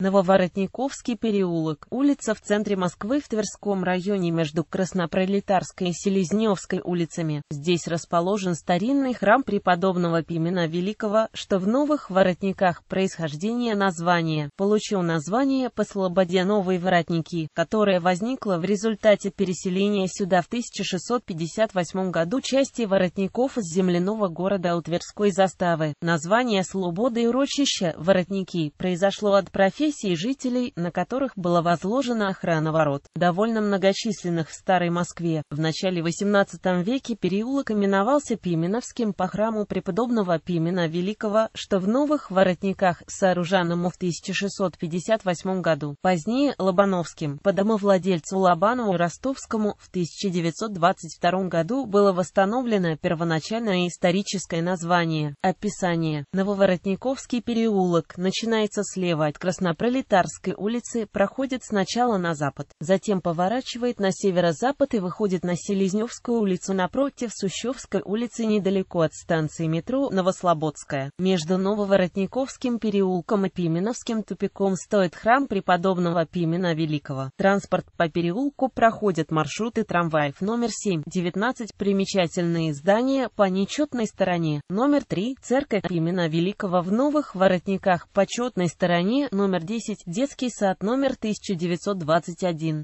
Нововоротниковский переулок, улица в центре Москвы в Тверском районе между Краснопролетарской и Селезневской улицами. Здесь расположен старинный храм преподобного Пимена Великого, что в новых воротниках происхождение названия получил название по слободе Новые Воротники, которая возникла в результате переселения сюда в 1658 году части воротников из земляного города у Тверской заставы. Название слободы и урочища «Воротники» произошло от профессии профессий жителей, на которых была возложена охрана ворот, довольно многочисленных в Старой Москве. В начале XVIII веке переулок именовался Пименовским по храму преподобного Пимена Великого, что в Новых Воротниках сооруженному в 1658 году, позднее Лобановским. По домовладельцу Лобанову Ростовскому в 1922 году было восстановлено первоначальное историческое название. Описание. Нововоротниковский переулок начинается слева от Краснопольского Пролетарской улицы, проходит сначала на запад, затем поворачивает на северо-запад и выходит на Селезневскую улицу напротив Сущевской улицы недалеко от станции метро Новослободская. Между Нововоротниковским переулком и Пименовским тупиком стоит храм преподобного Пимена Великого. Транспорт по переулку проходят маршруты трамваев номер 7, 19, примечательные здания по нечетной стороне, номер 3, церковь Пимена Великого в Новых Воротниках, по четной стороне, номер 10, детский сад номер 1921.